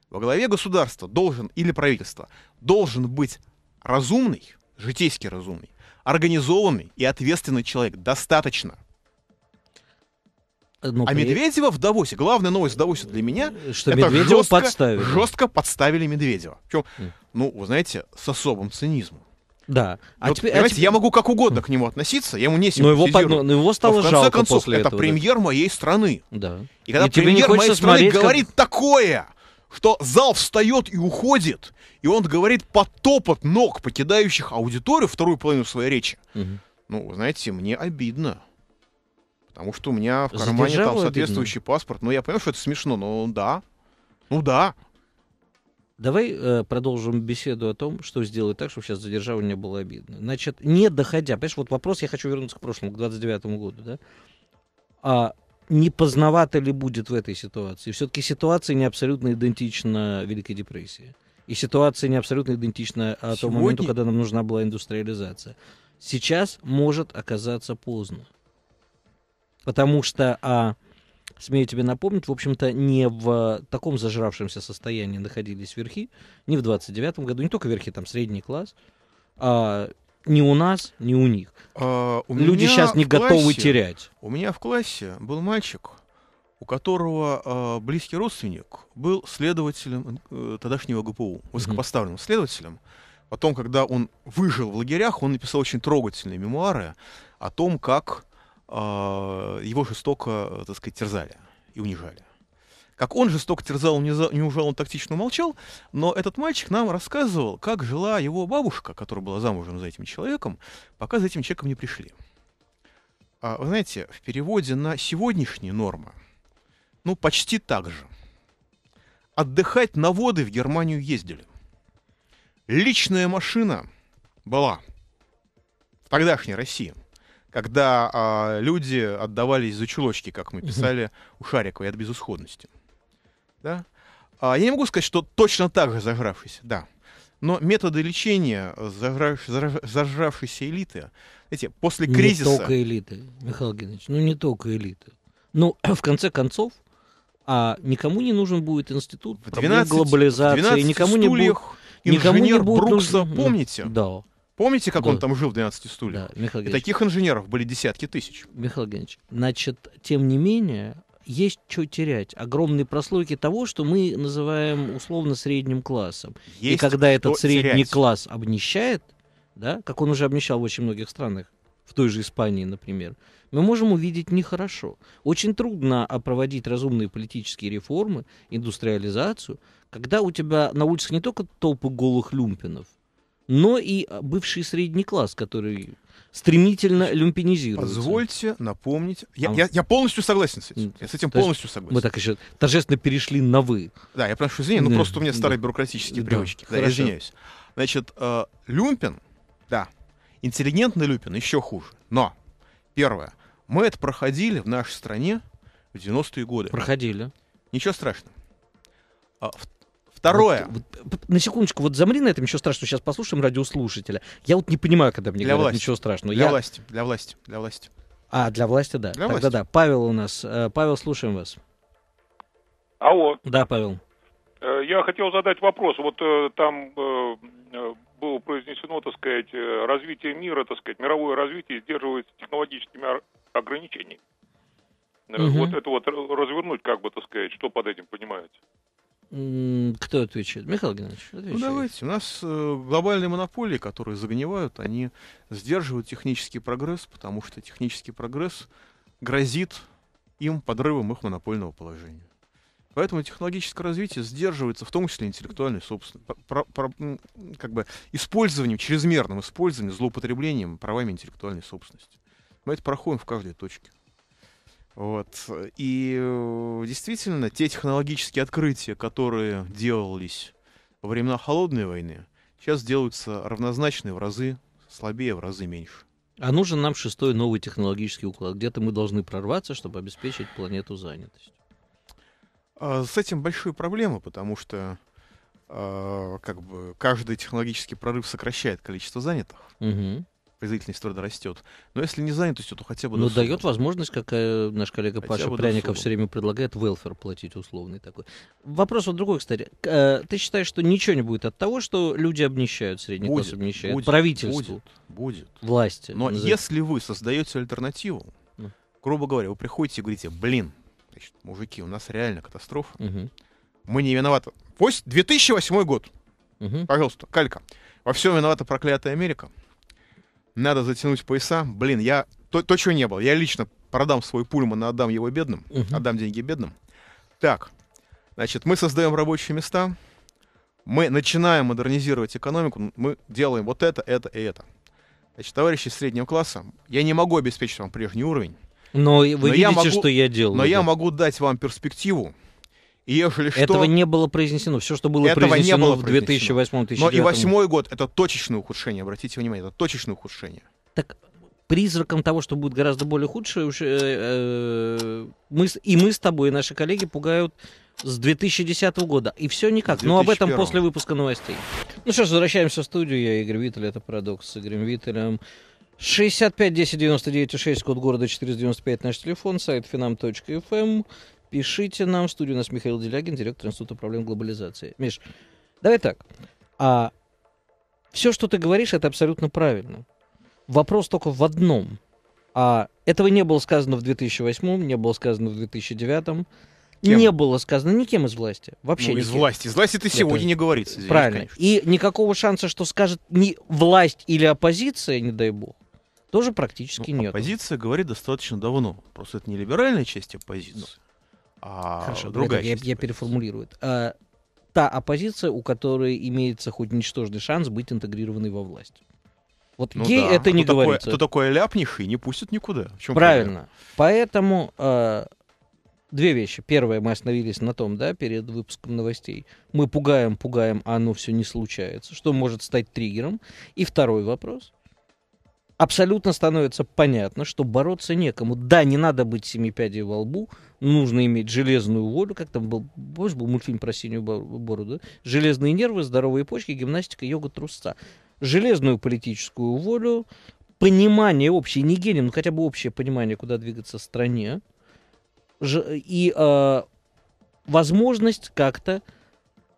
Во главе государства должен, или правительства, должен быть разумный, житейски разумный, организованный и ответственный человек. Достаточно. Э, ну, а при... Медведева в Давосе, главная новость в Давосе для меня, э, что это Медведева жестко, подставили. жестко подставили Медведева. Причем, mm. ну, вы знаете, с особым цинизмом. Да. А вот, теперь, а теперь... я могу как угодно к нему относиться, я ему не симпатизирую. Но его, под... но, его стало но в жалко концов, после это этого, премьер да. моей страны. Да. И когда и премьер моей страны смотреть, говорит такое, что зал встает и уходит, и он говорит под топот ног покидающих аудиторию вторую половину своей речи, угу. ну, знаете, мне обидно. Потому что у меня в кармане Задержало там соответствующий обидно. паспорт. Ну, я понимаю, что это смешно, но да. Ну да. Давай э, продолжим беседу о том, что сделать так, чтобы сейчас задержало не было обидно. Значит, не доходя, понимаешь, вот вопрос, я хочу вернуться к прошлому, к 29-му году, да? А не поздновато ли будет в этой ситуации? Все-таки ситуация не абсолютно идентична Великой депрессии. И ситуация не абсолютно идентична Сегодня... тому моменту, когда нам нужна была индустриализация. Сейчас может оказаться поздно потому что, а, смею тебе напомнить, в общем-то, не в таком зажравшемся состоянии находились верхи, не в 29-м году, не только верхи, там средний класс, а, ни у нас, ни у них. А, у Люди сейчас не классе, готовы терять. У меня в классе был мальчик, у которого э, близкий родственник был следователем э, тогдашнего ГПУ, высокопоставленным mm-hmm. следователем. Потом, когда он выжил в лагерях, он написал очень трогательные мемуары о том, как а, его жестоко, э, так сказать, терзали и унижали. Как он жестоко терзал, не ужал, он тактично молчал, но этот мальчик нам рассказывал, как жила его бабушка, которая была замужем за этим человеком, пока за этим человеком не пришли. А, вы знаете, в переводе на сегодняшние нормы, ну, почти так же. Отдыхать на воды в Германию ездили. Личная машина была в тогдашней России – когда а, люди отдавались за чулочки, как мы писали у Шарикова, и от безысходности. Да? А, я не могу сказать, что точно так же зажравшись, да. Но методы лечения зажрав, зажравшейся элиты, эти после кризиса... Не только элиты, Михаил Геннадьевич, ну не только элиты. Ну, [clears throat] в конце концов, а никому не нужен будет институт 12, глобализации, 12 никому стульях, не будет... Никому не будет Брукса, нужен... помните? Да. Помните, как да. он ну, там жил в 12 стульях? Да, Михаил И таких инженеров были десятки тысяч. Михаил Геннадьевич, значит, тем не менее, есть что терять. Огромные прослойки того, что мы называем условно средним классом. Есть И когда этот средний терять. класс обнищает, да, как он уже обнищал в очень многих странах, в той же Испании, например, мы можем увидеть нехорошо. Очень трудно проводить разумные политические реформы, индустриализацию, когда у тебя на улицах не только толпы голых люмпинов, но и э, бывший средний класс, который стремительно люмпинизируется. Позвольте напомнить. Я, а... я, я полностью согласен с этим. Я с этим То полностью согласен. Мы так еще торжественно перешли на «вы». Да, я прошу извинения, но ну, да, просто у меня да. старые бюрократические да, привычки. Да, я извиняюсь. Значит, э, люмпин, да, интеллигентный люмпин еще хуже. Но, первое, мы это проходили в нашей стране в 90-е годы. Проходили. Ничего страшного. А, Второе. Вот, вот, на секундочку, вот замри на этом, ничего страшного, сейчас послушаем радиослушателя. Я вот не понимаю, когда мне для говорят власти. ничего страшного. Для я... власти, для власти, для власти. А, для власти, да. Для Тогда власти. да, Павел у нас. Э, Павел, слушаем вас. Алло. Да, Павел. Э, я хотел задать вопрос. Вот э, там было произнесено, так сказать, развитие мира, так сказать, мировое развитие сдерживается технологическими ограничениями. Угу. Вот это вот развернуть, как бы, так сказать, что под этим понимаете? Кто отвечает? Михаил Геннадьевич, отвечает. Ну, давайте. У нас э, глобальные монополии, которые загнивают, они сдерживают технический прогресс, потому что технический прогресс грозит им подрывом их монопольного положения. Поэтому технологическое развитие сдерживается, в том числе интеллектуальной собственностью, как бы использованием, чрезмерным использованием, злоупотреблением правами интеллектуальной собственности. Мы это проходим в каждой точке. Вот. И э, действительно, те технологические открытия, которые делались во времена Холодной войны, сейчас делаются равнозначные в разы слабее, в разы меньше. А нужен нам шестой новый технологический уклад. Где-то мы должны прорваться, чтобы обеспечить планету занятость. А, с этим большие проблемы, потому что а, как бы каждый технологический прорыв сокращает количество занятых. Угу производительность труда растет. Но если не занятость, то хотя бы... Ну, дает возможность, как э, наш коллега хотя Паша Пряников все время предлагает, велфер платить условный такой. Вопрос вот другой, кстати. Э, ты считаешь, что ничего не будет от того, что люди обнищают, средний будет, класс обнищает, будет, правительству? Будет, будет. Власти. Но назовите. если вы создаете альтернативу, ну. грубо говоря, вы приходите и говорите, блин, значит, мужики, у нас реально катастрофа, угу. мы не виноваты. 2008 год. Угу. Пожалуйста, калька. Во всем виновата проклятая Америка надо затянуть пояса. Блин, я то, то чего не было. Я лично продам свой пульман и отдам его бедным, угу. отдам деньги бедным. Так, значит, мы создаем рабочие места, мы начинаем модернизировать экономику, мы делаем вот это, это и это. Значит, товарищи среднего класса, я не могу обеспечить вам прежний уровень. Но вы но видите, я могу, что я делаю. Но да. я могу дать вам перспективу, Ежели что, этого не было произнесено. Все, что было этого произнесено не было в 2008-2009 Но и восьмой год — это точечное ухудшение, обратите внимание, это точечное ухудшение. Так призраком того, что будет гораздо более худшее, уже э, э, мы, и мы с тобой, и наши коллеги пугают с 2010 года. И все никак. 2001. Ну, Но об этом после выпуска новостей. Ну что ж, возвращаемся в студию. Я Игорь Виттель, это «Парадокс» с Игорем Виттелем. 65 10 99 6, код города 495, наш телефон, сайт finam.fm. Пишите нам. В студию у нас Михаил Делягин, директор Института проблем глобализации. Миш, давай так. А все, что ты говоришь, это абсолютно правильно. Вопрос только в одном. А этого не было сказано в 2008, не было сказано в 2009. Кем? Не было сказано никем из власти. Вообще ну, из никем. власти. Из власти ты сегодня это... не говорится. Здесь, Правильно. Конечно. И никакого шанса, что скажет не власть или оппозиция, не дай бог, тоже практически ну, нет. Оппозиция говорит достаточно давно. Просто это не либеральная часть оппозиции. Ну, а, Хорошо, другая я, я переформулирую. А, та оппозиция, у которой имеется хоть ничтожный шанс быть интегрированной во власть. Вот ну гей да. это не кто говорится. Такое, кто такое ляпних и не пустят никуда. Правильно. Проблема? Поэтому э, две вещи. Первое, мы остановились на том, да, перед выпуском новостей. Мы пугаем, пугаем, а оно все не случается. Что может стать триггером? И второй вопрос абсолютно становится понятно, что бороться некому. Да, не надо быть семипядей во лбу, нужно иметь железную волю, как там был, помнишь, был мультфильм про синюю бороду, да? железные нервы, здоровые почки, гимнастика, йога, трусца. Железную политическую волю, понимание общее, не гений, но хотя бы общее понимание, куда двигаться стране, и э, возможность как-то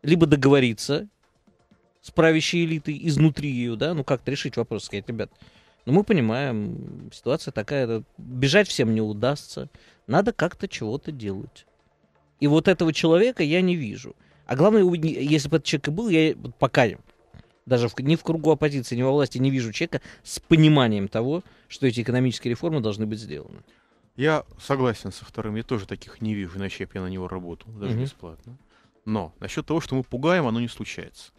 либо договориться с правящей элитой изнутри ее, да, ну как-то решить вопрос, сказать, ребят, но ну, мы понимаем, ситуация такая, бежать всем не удастся. Надо как-то чего-то делать. И вот этого человека я не вижу. А главное, если бы этот человек и был, я пока даже в, ни в кругу оппозиции, ни во власти не вижу человека с пониманием того, что эти экономические реформы должны быть сделаны. Я согласен со вторым, я тоже таких не вижу, иначе я бы я на него работал, даже угу. бесплатно. Но насчет того, что мы пугаем, оно не случается.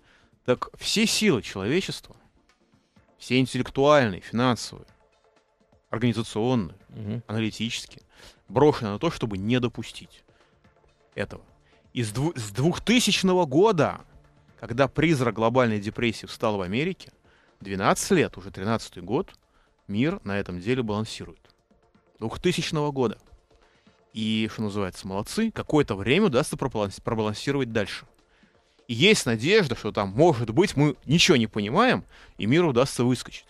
Так все силы человечества — все интеллектуальные, финансовые, организационные, угу. аналитические, брошены на то, чтобы не допустить этого. И с, дву- с 2000 года, когда призрак глобальной депрессии встал в Америке, 12 лет, уже 13 год, мир на этом деле балансирует. 2000 года. И, что называется, молодцы, какое-то время удастся пробаланс- пробалансировать дальше – и есть надежда, что там, может быть, мы ничего не понимаем, и миру удастся выскочить.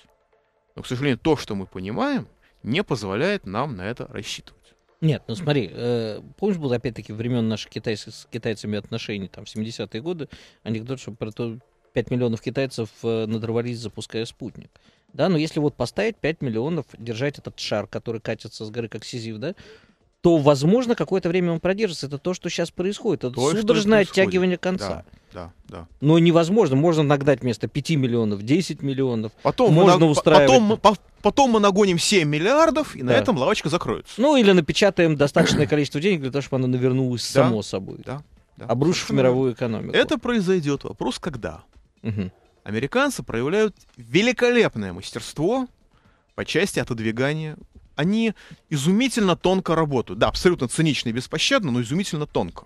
Но, к сожалению, то, что мы понимаем, не позволяет нам на это рассчитывать. Нет, ну смотри, э, помнишь, был опять-таки времен наших китайцев с китайцами отношений, там, 70-е годы, анекдот, что про то 5 миллионов китайцев э, надорвались, запуская спутник. Да, но если вот поставить 5 миллионов, держать этот шар, который катится с горы как сизив, да, то, возможно, какое-то время он продержится. Это то, что сейчас происходит. Это то, судорожное оттягивание конца. Да, да, да. Но невозможно. Можно нагнать вместо 5 миллионов 10 миллионов. Потом Можно мы, устраивать... потом, по, потом мы нагоним 7 миллиардов, и да. на этом лавочка закроется. Ну, или напечатаем достаточное [coughs] количество денег для того, чтобы она навернулась да, само собой. Да, да. Обрушив Совершенно мировую экономику. Это произойдет. Вопрос, когда? Угу. Американцы проявляют великолепное мастерство по части отодвигания они изумительно тонко работают. Да, абсолютно цинично и беспощадно, но изумительно тонко.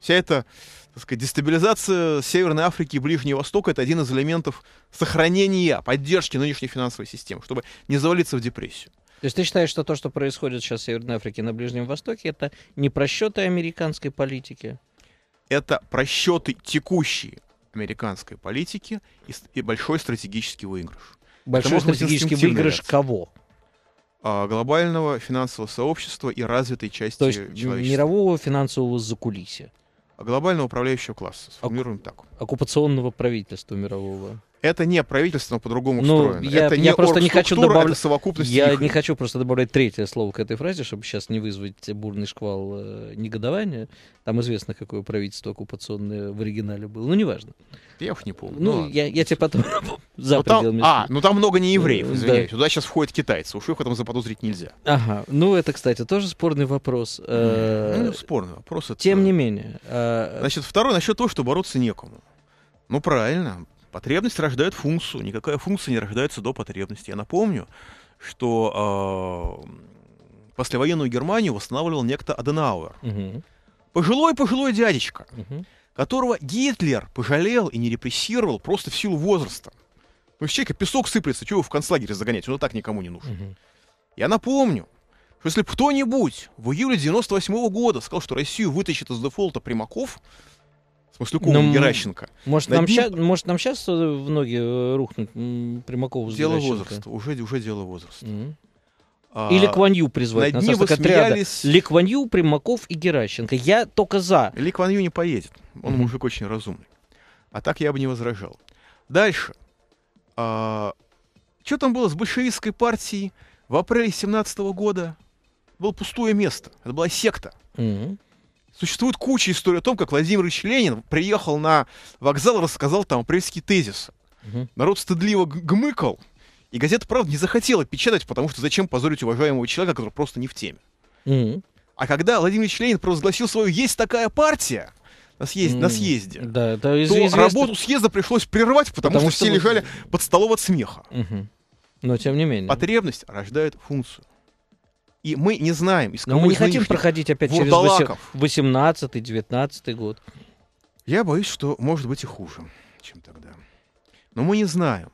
Вся эта так сказать, дестабилизация Северной Африки и Ближнего Востока это один из элементов сохранения, поддержки нынешней финансовой системы, чтобы не завалиться в депрессию. То есть ты считаешь, что то, что происходит сейчас в Северной Африке и на Ближнем Востоке, это не просчеты американской политики? Это просчеты текущие американской политики и, и большой стратегический выигрыш. Большой Потому стратегический выигрыш кого? А, глобального финансового сообщества и развитой части То есть человечества. мирового финансового закулисья. Глобального управляющего класса, сформируем Оку- так. Оккупационного правительства мирового это не правительство по-другому ну, устроено. Я, это я не просто не хочу добавлять совокупность. Я их... не хочу просто добавлять третье слово к этой фразе, чтобы сейчас не вызвать бурный шквал э, негодования. Там известно, какое правительство оккупационное в оригинале было. Ну, неважно. Я уж не помню. Ну, ну я, я тебе потом [laughs] за ну, там, А, ну там много не евреев, э, извиняюсь. Да. Туда сейчас входят китайцы. Уж их в этом заподозрить нельзя. Ага. Ну, это, кстати, тоже спорный вопрос. Э, ну, спорный вопрос. Тем не менее. А, Значит, второе, насчет того, что бороться некому. Ну, правильно. Потребность рождает функцию. Никакая функция не рождается до потребности. Я напомню, что э, послевоенную Германию восстанавливал некто Аденауэр. Угу. Пожилой-пожилой дядечка, угу. которого Гитлер пожалел и не репрессировал просто в силу возраста. Ну, с человека песок сыплется, чего его в концлагере загонять? Он и так никому не нужен. Угу. Я напомню, что если бы кто-нибудь в июле 98 -го года сказал, что Россию вытащит из дефолта Примаков, Маслюковым, ну, Геращенко. Может Над нам, ним... ща, может, нам сейчас э, в ноги э, рухнуть Примакову с Дело возраста, уже, уже дело возраста. Mm-hmm. Или Кванью призвать. Над ним посмеялись... Ли Кванью, Примаков и Геращенко. Я только за. Ли Кванью не поедет. Он mm-hmm. мужик очень разумный. А так я бы не возражал. Дальше. А, что там было с большевистской партией в апреле 17 года? Было пустое место. Это была секта. Mm-hmm. Существует куча историй о том, как Владимир Ильич Ленин приехал на вокзал и рассказал там апрельские тезис. Угу. Народ стыдливо гмыкал, и газета «Правда» не захотела печатать, потому что зачем позорить уважаемого человека, который просто не в теме. Угу. А когда Владимир Ильич Ленин провозгласил свою «Есть такая партия», на съезде, mm, на съезде да, да, из- то известно... работу съезда пришлось прервать, потому, потому что, что все вы... лежали под столом от смеха. Угу. Но тем не менее. Потребность рождает функцию. И мы не знаем, из кого Но мы не хотим проходить опять через 18-19 год. Я боюсь, что может быть и хуже, чем тогда. Но мы не знаем,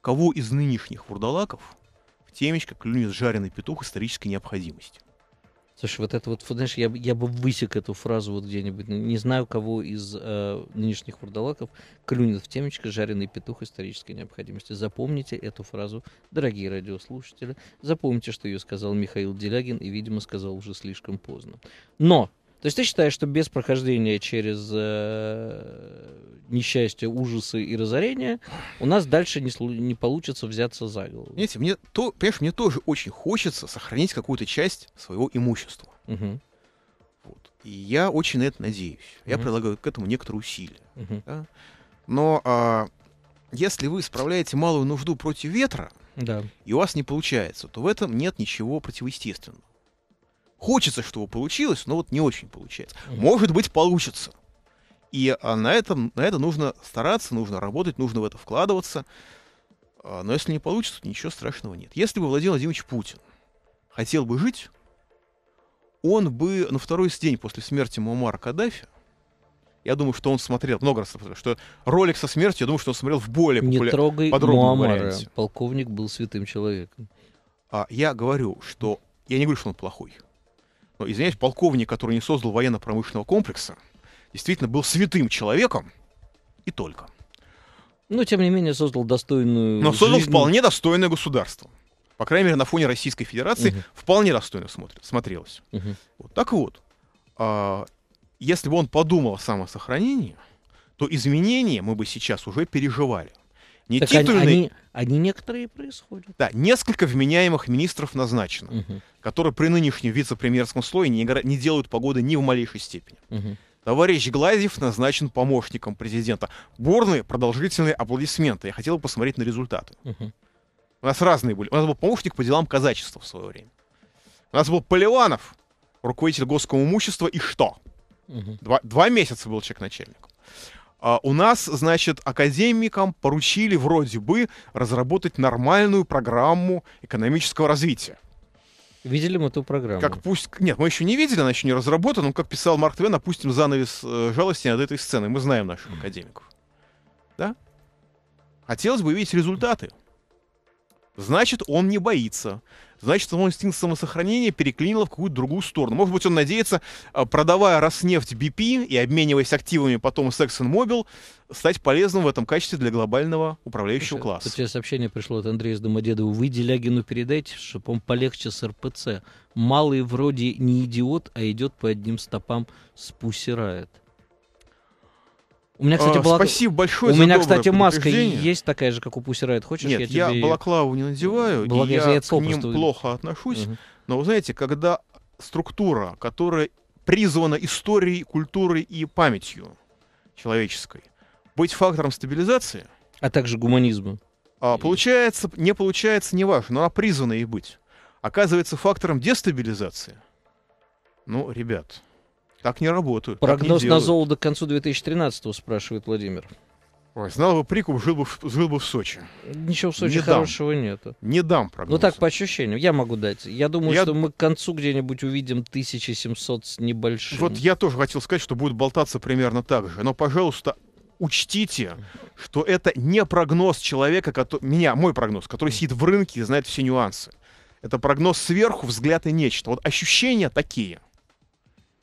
кого из нынешних вурдалаков в темечко клюнет жареный петух исторической необходимости. Слушай, вот это вот, знаешь, я, я бы высек эту фразу вот где-нибудь. Не знаю, кого из э, нынешних вурдалаков клюнет в темечко жареный петух исторической необходимости. Запомните эту фразу, дорогие радиослушатели. Запомните, что ее сказал Михаил Делягин, и, видимо, сказал уже слишком поздно. Но то есть ты считаешь, что без прохождения через э, несчастье, ужасы и разорение у нас дальше не, не получится взяться за голову? Понимаете, мне, то, понимаешь, мне тоже очень хочется сохранить какую-то часть своего имущества. Угу. Вот. И я очень на это надеюсь. Угу. Я предлагаю к этому некоторые усилия. Угу. Да? Но а, если вы справляете малую нужду против ветра, да. и у вас не получается, то в этом нет ничего противоестественного. Хочется, чтобы получилось, но вот не очень получается. Может быть, получится. И а на, этом, на это нужно стараться, нужно работать, нужно в это вкладываться. А, но если не получится, то ничего страшного нет. Если бы Владимир Владимирович Путин хотел бы жить, он бы на второй день после смерти Муаммара Каддафи, я думаю, что он смотрел много раз, что ролик со смертью, я думаю, что он смотрел в более популя... Не трогай Муаммара, варианте. полковник был святым человеком. А, я говорю, что... Я не говорю, что он плохой но ну, извиняюсь, полковник, который не создал военно-промышленного комплекса, действительно был святым человеком и только. Но, тем не менее, создал достойную... Но создал жизнь. вполне достойное государство. По крайней мере, на фоне Российской Федерации угу. вполне достойно смотрит, смотрелось. Угу. Вот. Так вот, а, если бы он подумал о самосохранении, то изменения мы бы сейчас уже переживали. Не так титульный. Они, они некоторые происходят. Да, несколько вменяемых министров назначено, угу. которые при нынешнем вице-премьерском слое не, не делают погоды ни в малейшей степени. Угу. Товарищ Глазьев назначен помощником президента. Бурные продолжительные аплодисменты. Я хотел посмотреть на результаты. Угу. У нас разные были. У нас был помощник по делам казачества в свое время. У нас был Поливанов, руководитель госского и что? Угу. Два, два месяца был человек начальником. А у нас, значит, академикам поручили вроде бы разработать нормальную программу экономического развития. Видели мы ту программу? Как пусть... Нет, мы еще не видели, она еще не разработана, но, как писал Марк Твен, опустим занавес э, жалости над этой сценой. Мы знаем наших академиков. Да? Хотелось бы видеть результаты. Значит, он не боится значит, его инстинкт самосохранения переклинило в какую-то другую сторону. Может быть, он надеется, а, продавая Роснефть BP и обмениваясь активами потом с ExxonMobil, стать полезным в этом качестве для глобального управляющего Слушай, класса. Тут сообщение пришло от Андрея из Домодедова. Вы Делягину передайте, чтобы он полегче с РПЦ. Малый вроде не идиот, а идет по одним стопам спусирает. У меня, кстати, а, была... Спасибо большое У меня, кстати, маска есть такая же, как у Пусси Райт. Хочешь, Нет, я, тебе я тебе... балаклаву не надеваю, Балак... и я, я к ним плохо отношусь. Угу. Но, вы знаете, когда структура, которая призвана историей, культурой и памятью человеческой, быть фактором стабилизации... А также гуманизма. А, получается, не получается, не важно, но она призвана и быть. Оказывается фактором дестабилизации. Ну, ребят, так не работают. Прогноз не на золото к концу 2013-го, спрашивает Владимир. Ой, знал бы прикуп, жил бы, в, жил бы в Сочи. Ничего в Сочи не хорошего дам. нету. Не дам прогноз. Ну так, по ощущениям, я могу дать. Я думаю, я... что мы к концу где-нибудь увидим 1700 с небольшим. Вот я тоже хотел сказать, что будет болтаться примерно так же. Но, пожалуйста, учтите, что это не прогноз человека, который, меня, мой прогноз, который сидит в рынке и знает все нюансы. Это прогноз сверху, взгляд и нечто. Вот ощущения такие.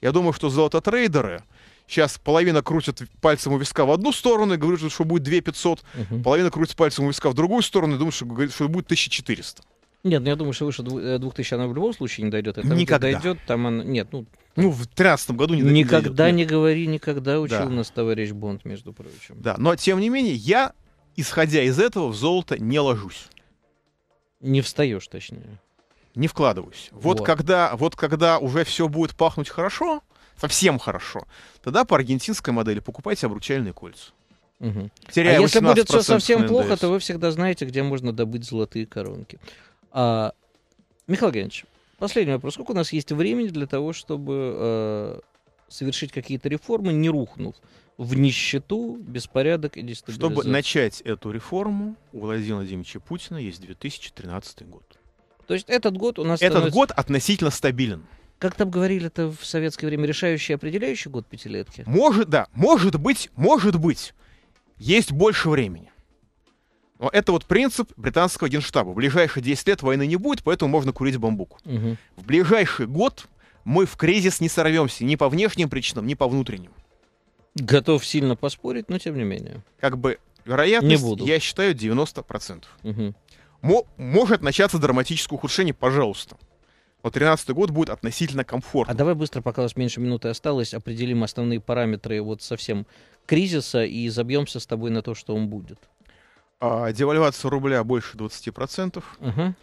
Я думаю, что золототрейдеры сейчас половина крутят пальцем у виска в одну сторону и говорят, что будет 2500, угу. половина крутит пальцем у виска в другую сторону и думает, что, говорит, что будет 1400. Нет, ну я думаю, что выше 2000 э, она в любом случае не дойдет. Это Никогда. дойдет, там она... Нет, ну... Ну, в 2013 году не дойдет. Никогда не, не говори, никогда учил да. нас товарищ Бонд, между прочим. Да, но тем не менее, я, исходя из этого, в золото не ложусь. Не встаешь, точнее не вкладываюсь. Вот, вот. Когда, вот когда уже все будет пахнуть хорошо, совсем хорошо, тогда по аргентинской модели покупайте обручальные кольца. Угу. а если будет все совсем плохо, то вы всегда знаете, где можно добыть золотые коронки. А, Михаил Геннадьевич, последний вопрос. Сколько у нас есть времени для того, чтобы э, совершить какие-то реформы, не рухнув в нищету, беспорядок и дестабилизацию? Чтобы начать эту реформу, у Владимира Владимировича Путина есть 2013 год. То есть этот год у нас... Этот становится... год относительно стабилен. Как там говорили это в советское время, решающий, определяющий год пятилетки? Может, да. Может быть, может быть. Есть больше времени. Но это вот принцип британского генштаба. В ближайшие 10 лет войны не будет, поэтому можно курить бамбук. Угу. В ближайший год мы в кризис не сорвемся ни по внешним причинам, ни по внутренним. Готов сильно поспорить, но тем не менее. Как бы вероятность, не буду. я считаю, 90%. Угу может начаться драматическое ухудшение, пожалуйста. Но 13 год будет относительно комфортно. А давай быстро, пока у нас меньше минуты осталось, определим основные параметры вот совсем кризиса и забьемся с тобой на то, что он будет. А, девальвация рубля больше 20%. Угу.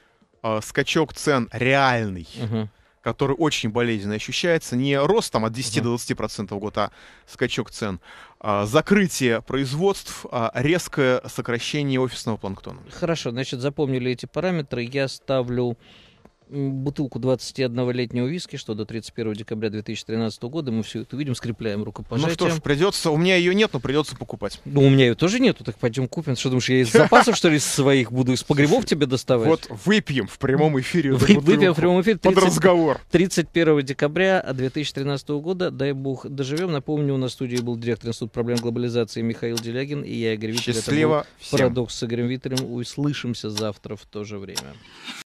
А, скачок цен реальный. Угу который очень болезненно ощущается, не ростом от 10 до 20% в год, а скачок цен. А, закрытие производств, а, резкое сокращение офисного планктона. Хорошо, значит, запомнили эти параметры. Я ставлю бутылку 21-летнего виски, что до 31 декабря 2013 года мы все это видим, скрепляем рукопожатием. Ну что ж, придется, у меня ее нет, но придется покупать. Ну, у меня ее тоже нету, так пойдем купим. Что думаешь, я из запасов, [laughs] что ли, своих буду из погребов тебе доставать? Вот выпьем в прямом эфире Выпьем в прямом эфире. 30, под разговор. 31 декабря 2013 года, дай бог, доживем. Напомню, у нас в студии был директор Института проблем глобализации Михаил Делягин и я, Игорь Виттель. Счастливо всем. Парадокс с Игорем Виттелем. Услышимся завтра в то же время.